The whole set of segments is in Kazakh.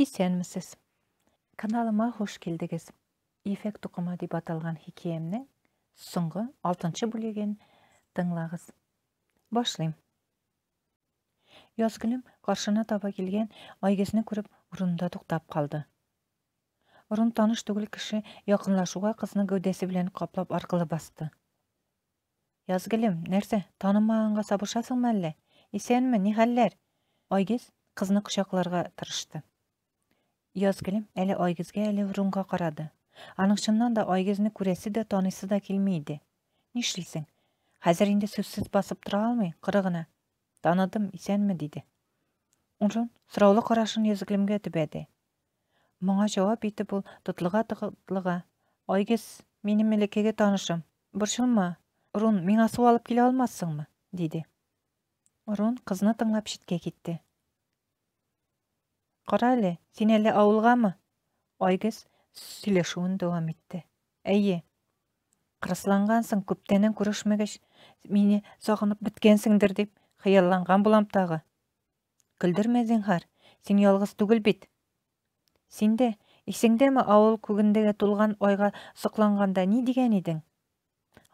Исәнмісіз. Каналыма хош келдігіз. Эффект тұқымы деп аталған хикеемнің сұңғы алтыншы бүлеген тыңлағыз. Башлайым. Яз қаршына таба келген айгесіні көріп ұрында тоқтап қалды. Ұрын таныш түгіл кіші яқынлашуға қызының көдесі білен қаплап арқылы басты. Язгілім, нәрсе, танымағанға сабыршасың мәлі? Есенмі, не хәлләр? Айгес құшақларға тырышты. Язгүлем әлі ойгізге әлі Врунға қарады. Аның да Айгизні көресі де танысы да келмейді. Нешлісің? Қазір енді сөзсіз басып тұра алмай, қырығына. Таныдым, исәнмі дейді. Ұншын сұраулы қарашын Язгүлемге түбәді. Маңа жауап етіп бұл тұтлыға тұтлыға. Айгиз, менің мелекеге танышым. Бұршылма, Рун, мен асу алып келе алмасың ма? дейді. Рун қызны тыңлап шетке кетті. «Қара әлі, сен әлі ауылға мы?» Ойгыз сүйлешуін доғам етті. «Әйе, қырысланғансың, көптенін көрішмегіш, мені соғынып біткенсіңдір» деп қиялланған болам тағы. «Күлдірме зіңхар, сен ялғыз түгіл бет. Сен де, ауыл көгіндегі толған ойға сұқланғанда не деген едің?»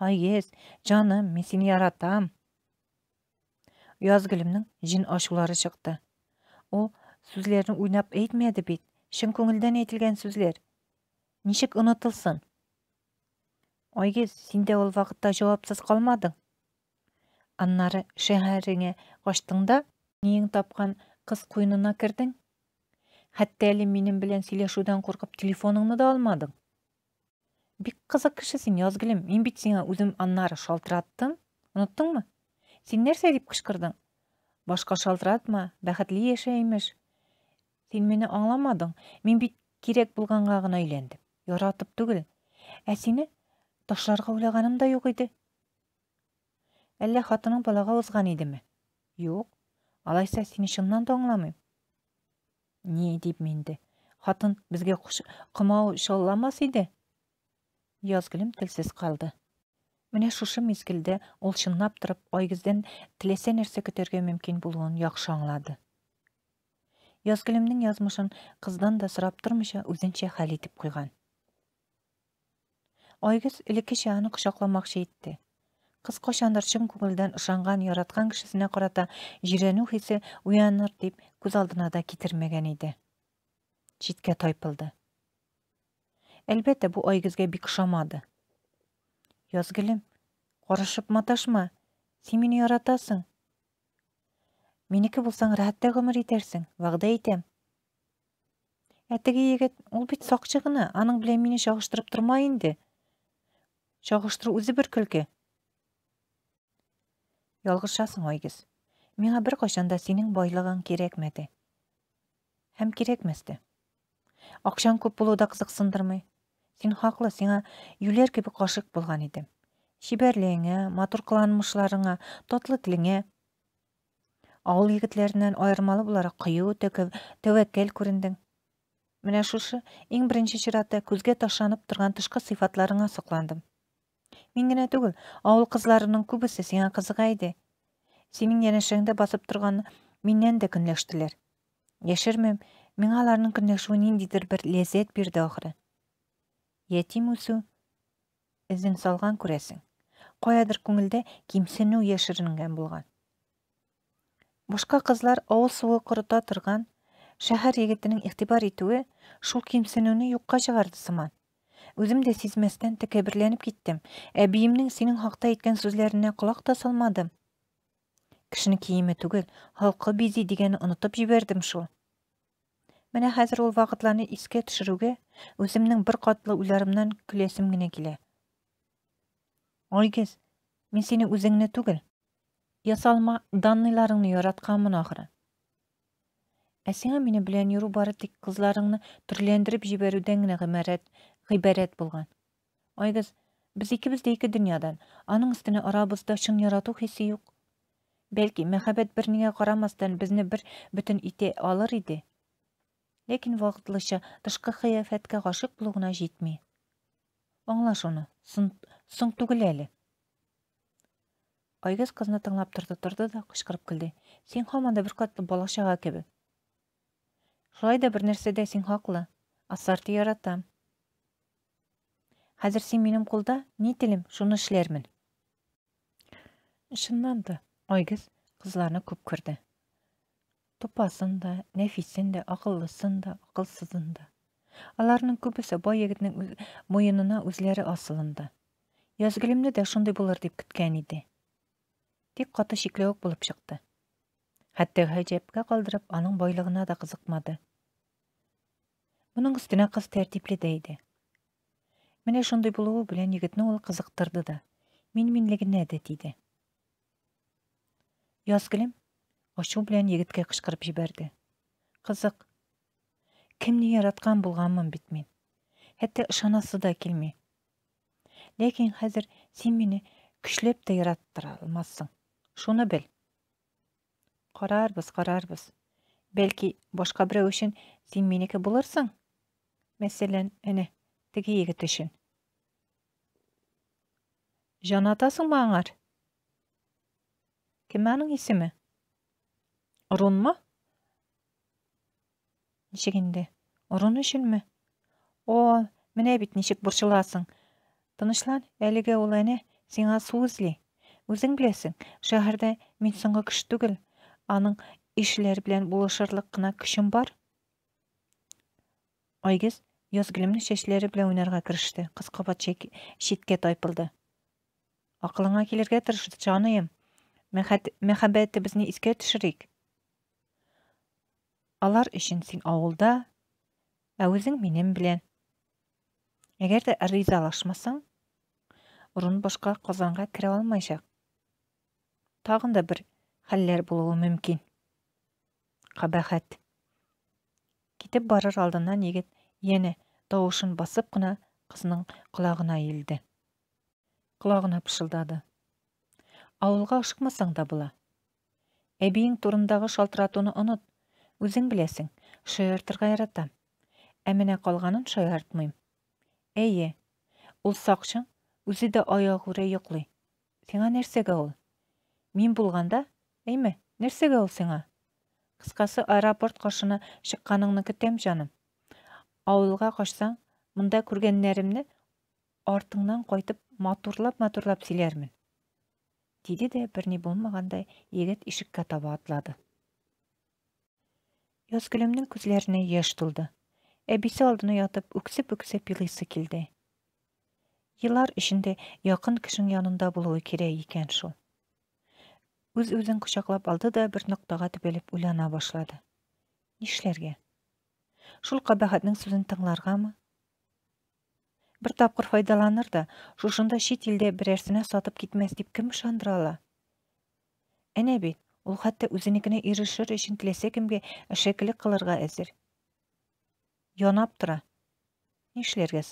«Ай, жаным, мен сені яратам» ұяз жин ашулары шықты. Ол Сүзлерін ойнап әйтмеді бит. Шын көңілден әйтілген сүзлер. Нишік ұнытылсын? Ойгез, сенде ол вақытта жауапсыз қалмадың. Аннары шәһәріңе қаштыңда нең тапқан қыз қойнына кірдің? Хәтта әлі менің білен сөйлешуден қорқып телефоныңны да алмадың. Бик қызы кішісің, язгілім. Мен бит сеңе өзім аннары шалтыраттым. Ұныттың мұ? Сен нәрсе деп кышқырдың? Башқа шалтыратма, бәхетлі еші сен мені аңламадың мен бит керек болғанға ғана үйлендім яратып түгіл әсені? ташларға ойлағаным да жоқ еді әллә хатының балаға озған ме? жоқ алайса сені шыннан да аңламаймын не деп менді хатын бізге қымау шалламас еді язгүлім тілсіз қалды міне шушы мезгілде ол шыннап тұрып ойгізден тілесе нәрсе көтерге мүмкін болуын яқшы аңлады язгилимдин язмышын қыздан да сұрап турмыйча өзүнчө хал этип қойған. Ойгіз илеккече аны кучакламакчы Қыз Қыз кошондор чын ұшанған яратқан яраткан құрата жирену жиренүү деп көз алдына да кетірмеген еді. читке тойпылды Әлбәтте бұ ойгізге бик ошамады. Язгілім, қорышып маташма. Сен яратасың менікі болсаң рәтті ғұмыр етерсің вағдай етем әттігі егет ол бит соқшығыны, аның білен мені шағыштырып тұрма енді шағыштыру өзі бір күлкі Ялғыршасың ойгіз Мені бір қошанда сенің байлыған Хәм һәм керекмесді Ақшан көп болуы қызық сындырмай. сен хақлы, сені юлер кеби қошық болған едім. Шиберлеңі, матур кыланмышларыңа тотлы тіліңе ауыл егетлерінен айырмалы буларак кыю төкөп тәвәккәл көріндің. Мен шушы ең бірінші чиратта көзге ташанып тұрған тышкы сыйфатларыңа сокландым мин генә түгел ауыл қызларының күбесе сеңа кызыга иде синең янәшәңдә басып торган миннән дә көнләштеләр яшермәм миңа аларның көнләшүе ниндидер бір ләззәт бирде ахры ятим үсү эзең салган күрәсең каядыр күңелдә кимсенү болған башка қызлар ауыл суы корыта шәһәр егетенең игътибар етуі шул кимсенүне юкка чыгарды сыман үзем дә сизмәстән тәкәберләнеп киттем әбиемнең синең хакта әйткән сүзләренә та салмадым Кішіні киеме түгел халқы бизи дигәнне онытып жібердім шул Мені хәзер ул вакытларны искә өзімнің бір бер катлы уйларымнан көләсем генә килә айгиз мин сине үзеңне түгел Ясалма данныйларыңны яратканмын ахыры. Әсеңә мине білен йөрү бары тек қызларыңны төрләндереп җибәрүдән генә гыймарәт, болған. булган. Айгыз, біз икебез дә екі дөньядан, аның өстенә арабызда шың ярату хисе юк. Бәлки, мәхәббәт бірнеге карамастан безне бір бүтін ите алыр иде. Ләкин вакытлыча тышкы хыяфәткә гашык булуына җитми. Аңла шуны, сын, сын Айгыз қызына тыңлап тұрды тұрды да қышқырып күлді сен һаман бір қатты бала шаға кебі бір нәрседе сен хаклы асарты яратам Қазір сен менім кулда не тілім шуны эшләрмен чыннан да көп кызларны күп күрде тупасын да нәфисен дә аларның бай егетнең муенына үзләре асылында дә шундый деп күткен тик каты болып шықты. шықты. Хәттәге җәпкә қалдырып, аның бойлығына да қызықмады. Бұның үстіне қыз тәртипле дейді. Мені Менә шундый білен егітіні ол қызықтырды да. Мин минлегенә дә тиде. Язгылым ашу белән егітке кычкырып жіберді. Қызық, кім неге булганмын болғанмын бітмен. Хәтта ышанасы да келме. Ләкин қазір сен мені күшлеп те яраттыра шуны біл қарарбыз қарарбыз бәлки башқа біреу үшін сен менікі боларсың әне, әнә теге егет үшін жан атасыңмы аңар кем аның исеме ұрынмы ұрын о міне бит нешік бұршыласың Тынышлан әлігі ол әне, сиңа су өзің білесің шәһәрді мен соңғы күш түгіл аның ишілер білән болашарлық қына күшім бар айгиз йозгілімнің шешілері білән ойнарға кірішті қыз қабат шетке тайпылды ақылыңа келерге тырыш жаным мәхәббәтібізні еске түсірейік алар үшін сен ауылда әуізің менен білен. егер де ризалашмасаң ұрын башқа қазанға кіре алмайшақ тағын бір хәлләр болуы мүмкін. қабахат кетіп барыр алдынан егет ене дауышын басып қына қызының құлағына елді. құлағына пышылдады ауылға шықмасаң да бола әбейің турындағы шалтыратуны ұныт. өзің білесің шаяртырға яратам әміне қалғанын шаяртмайм әйе ол өзі де аяғүре Сен сеңа нәрсеге ол мен болғанда әйме нәрсеге ол сеңа қысқасы аэропорт қошына шыққаныңны күтем жаным ауылға қошсаң мында нәрімні артыңнан қойтып матурлап матурлап силермін деді де бірне болмағандай егет ішікке таба атлады Язгүлемнің көзләріне еш тұлды. Әбесі алдына ятып үксіп үксіп елесі келді Йылар ішінде яқын кішің янында болуы керек екен шул Өз-өзін құшақлап алды да бір нұқтаға түбеліп ойлана башлады. Нишләргә? Шул сөзін сүзін тыңларғамы? Бір тапқыр файдаланыр да, шушында шет елде сатып кетмес деп кім шандырала? Әне бит, ул қатты өзінікіне ирешер үшін тілесе кімге әшәкелек қылырға әзер. Йонап тора. Нишләргә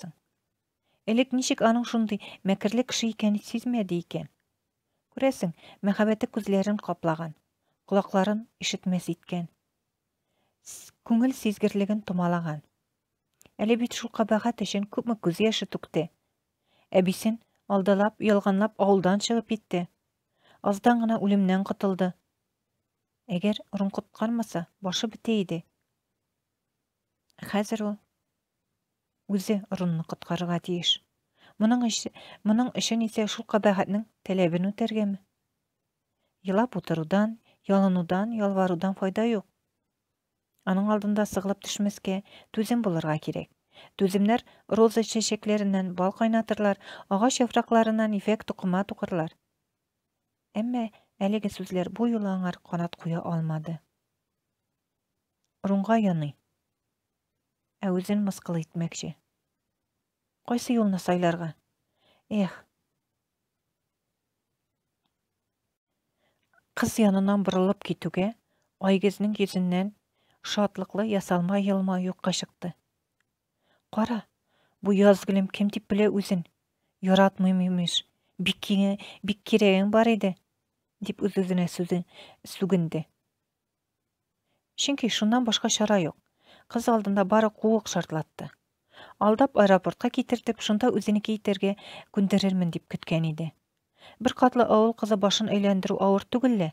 Элек аның шундый мәкерле кеше икәнен сизмәде екен? Күрәсең, мәхәббәте күзлерін қаплаған, құлақларын ишетмәс еткен. күңел сезгірлігін томалаган. Әле бит шул кабахат көп күпме күз яше түкте. Әбисен алдалап, ялганлап ауылдан шығып етті. Аздан ғына үлемнән қытылды. Әгәр ұрын құтқармаса, башы бітейді. иде. ол, ул үзе мұның үшін есе ушул кабахаттын талабин өтергенби Елап отуруудан елінудан, елварудан файда ең. Аның алдында сығылып түшімізге төзім болырға керек түзүмдөр роза шешеклерінен бал қайнатырлар, ағаш жапыракларынан эффект тукума тұқырлар. Әмі әлеге сөзлер бу юлы аңар канат алмады Рұңға яны. ә етмекші Қойсы юлны сайларға? Эх! Қыз янынан бұрылып кетуге, ойгезнің кезіннен шатлықлы ясалма елма юққа шықты. Қара, бұ кем кемтіп біле өзін. Яратмым емеш, біккеңе, бік бар еді, деп өз өзіне сүгінді. Чүнки шундан башқа шара юк. Қыз алдында бары қуық шартлатты алдап аэропортқа кетіртіп, ушунда өзүнүкү кетерге күндөрөрмүн деп күткөн еді. Бір қатлы ауыл қызы башын ыйландыруу ауыр түгілі.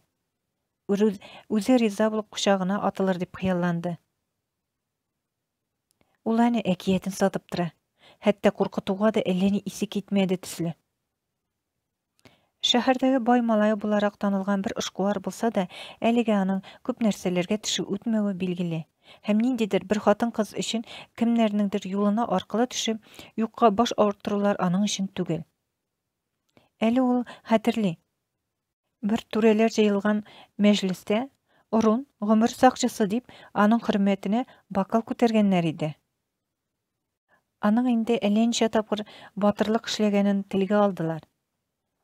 эле өзү құшағына атылар атылыр деп кыялланды ул аны экиятин тұры. хәтта куркытууга да элени иси кетмеді түсілі. шәһәрдәге бай малайы бұларақ танылған бір ұшқуар болса да әлегә аның көп нәрселерге түші үтмәве билгеле һәм ниндидер бер хатын-кыз өчен кемнәрнеңдер юлына аркылы төшеп, юкка баш авырттырулар аның өчен түгел. Әле ул хәтерли. Бер түрәләр җыелган мәҗлестә Орун гомер сакчысы дип, аның хөрмәтенә бакал күтәргәннәр иде. Аның инде әллә тапкыр батырлык эшләгәнен телгә алдылар.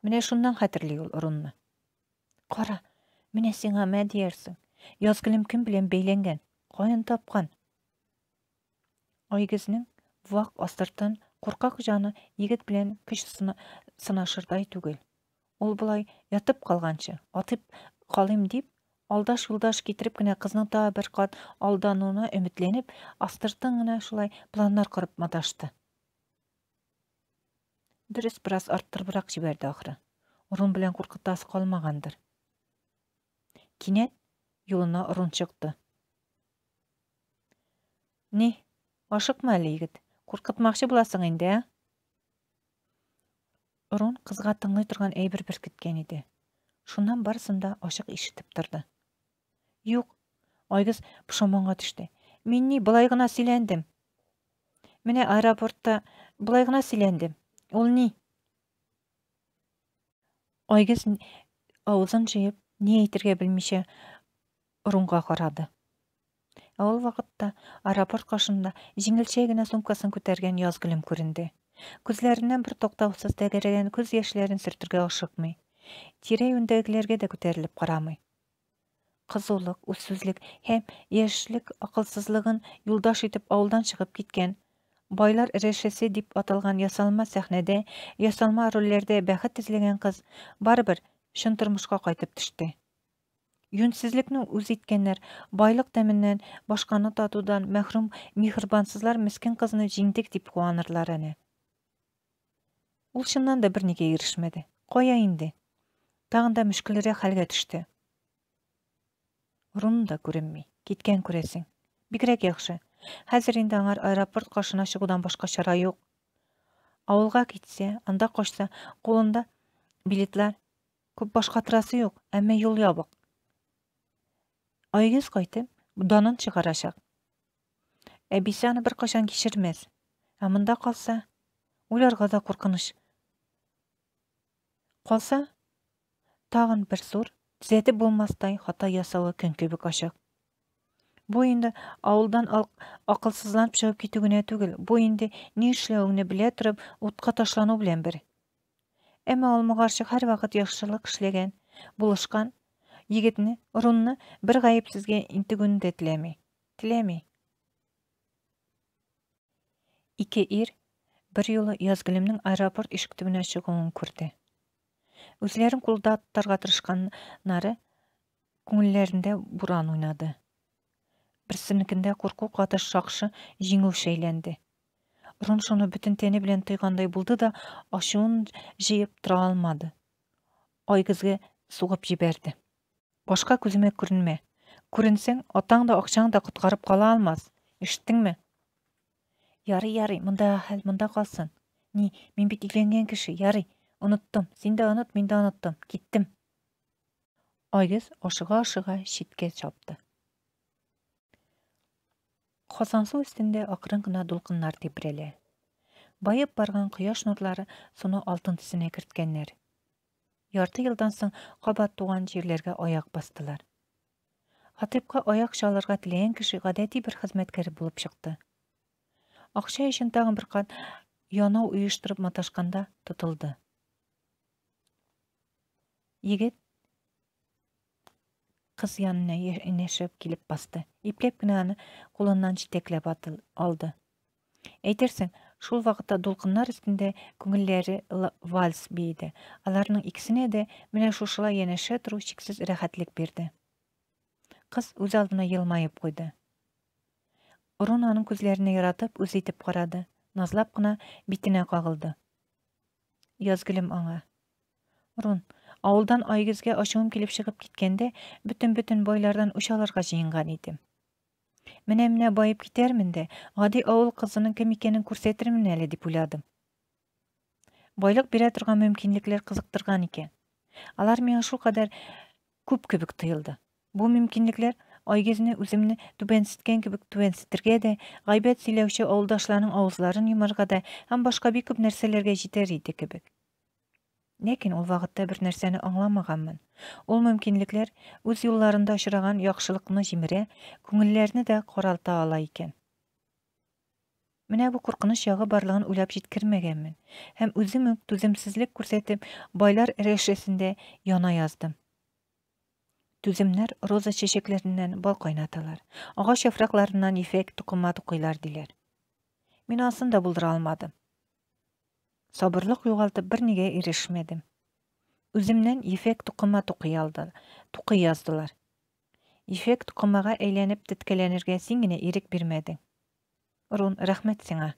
Менә шуннан хәтерли ул Орунны. Кара, менә сиңа мә диярсең. Яз кем белән бәйләнгән? қойын тапқан ойгізінің бұлақ астыртын қорқақ жаны егіт білен күш сына, сынашырдай түгел ол былай ятып қалғанша атып қалым деп алдаш ылдаш кетіріп кенә кызның тағы бір қат алдануына үмітленіп астыртын ғана шулай планнар құрып маташты Дұрыс біраз арттырыбырақ жіберді ақыры ұрын білен қалмағандыр. калмагандыр юлына ұрын Не, ашық әлі егіт. Қорқытмақшы боласың енді, ә? Ұрын қызға тыңлай тұрған әйбір бір кеткен еді. Шунан барысында ашық ишітіп тұрды. Юқ, айғыз пұшаманға түшті. Мен не, бұлай ғына селендім. Міне аэропортта бұлай ғына селендім. Ол не? Айгыз аузын жиып, не айтырге білмеше ұрынға қарады. Ал вақытта аэропорт қашында жеңилче генә сумкасын көтерген язгүлем көрінді бір бір тоқтаусыз тәгәрәгән күз ешілерін сөртергә ұшықмай. Тирай юньдәгеләргә де көтеріліп қарамай. Қызулық, үссезлек һәм ешілік, ақылсызлығын юлдаш етіп ауылдан шығып кеткен, байлар ірешесі деп аталған ясалма сәхнәдә, ясалма рольләрдә бәхет тезлеген қыз бар-бір тормышка қайтып төште өз өзеткенлер, байлық тәмінен башқаны татудан мәхрум михырбансызлар мүскен қызыны жиндік деп қуанырлар әне. Улшымнан да бір неге ерішмеді. Қоя инді. Тағында мүшкілері қалға түшті. Ұрының да Кеткен көресін. Бігірек яқшы. Хәзір енді аңар аэропорт қашына шығудан шара Ауылға кетсе, анда қ Ойгіз қойтым, бұданын шығар ашақ. Әбесі аны бір қошан кешірмез. Амында қалса, ұларға да құрқыныш. Қалса, тағын бір сұр, тізеті болмастай қата ясауы күн қашақ. ашақ. енді ауылдан ақылсызланып шығып кетігіне түгіл. бұ енді не үшілі өңіне біле тұрып, ұтқа ташлану білен Әмі әр яқшылық үшілеген, бұлышқан, егетіні, ұрынны бір ғайып сізге интігін де тілеме. Ике ер бір елі язгілімнің аэропорт ешіктіміне шығуын көрді. Өзілерін құлда аттарға нары күңілерінде бұран ойнады. Бір қорқу құрқу қатыш шақшы жиңу шейленді. Ұрын шоны бүтін тені білен тұйғандай бұлды да ашуын жиып тұра алмады. Ойгызге суғып жіберді башка көзіме көрінме. Көрінсең, атаң да оқшаң да құтқарып қала алмас ме? Яры-яры, мында мында қалсын. ни мен бит үйләнгән кеше яры, ұныттым. Сен де онот мен де ұнаттым. Кеттім. айгиз ошыға ашыга шетке жапты. Қосансу үстінде акрын гына дулкыннар типрәлә байып барган кояш нурлары соны алтын төсенә ярты йылдан соң туған жерлерге ояқ бастылар. Хатыпка ояқ шалырга тилеген киши ғәдәти бір қызметкері болып шықты. Оқша ешін тағын бірқан янау ұйыштырып маташқанда тұтылды. Егет қыз янына инешеп келіп басты. Иплеп кенә аны кулыннан атыл алды. Әйтерсің, шул вакытта дулкыннар үстінде күңелләре вальс бейді. аларның икесенә де менә шушылай янәшә тұру шексіз рәхәтлек берді. кыз өз алдына елмайып қойды. урун аның күзләренә яратып үзе итеп назлап кына қағылды. Язгілім язгүлем аңа Ұрун, ауылдан айгізге ачуым келіп шығып кеткенде бүтін бүтін бойлардан ұшаларға алырга җыенган Менә менә байып кетермін де, ауыл ауыл қызының кім әлі көрсетірмін әлі деп уйладым. Байлык бирә тұрған екен. қызықтырған екен. Алар миңа қадар көп көбік тұйылды. Бұл мүмкінліклер айгезне өзімні түбәнсіткен кебек түбәнсетергә де ғайбет сөйләүче авылдашларның ауызларын йомарга да һәм башка күп нәрселерге кебек. Ләкин ул вакытта бір нәрсәне ұңламағанмын. Ол мөмкинлекләр өз юлларында очраган яхшылыкны җимерә, күңелләрне дә қоралта ала икән. Менә бу куркыныч жағы барлыгын уйлап җиткермәгәнмен Хәм өзі үк түземсезлек байлар рәшәсендә яна яздым. Түземнәр роза чәчәкләреннән бал қойнаталар. Агач яфракларыннан ефәк тукыма қойлар диләр. Мин асын да бұлдыра алмадым. Сабырлық ұйғалды бір неге ерешмедім. Үзімнен ефект құма тұқы алды, тұқы яздылар. Ефект құмаға әйленіп түткеленірге сенгіне ерек бермеді. Рун, рахмет сенға.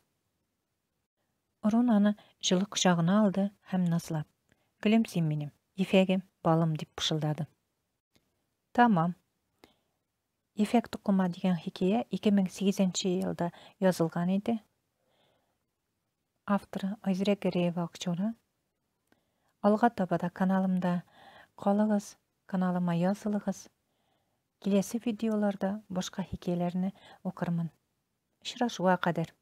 Рун аны жылық құшағына алды, һәм наслап. Күлім сен менім, ефегім, балым деп пұшылдады. Тамам. Ефект құма деген хекея 2008-й елді язылған еді, авторы Айзіре Гереева акчона Алға табада каналымда қолығыз, каналыма ясылығыз. Келесі видеоларда башқа хекелеріні оқырмын. Шырашуға қадар.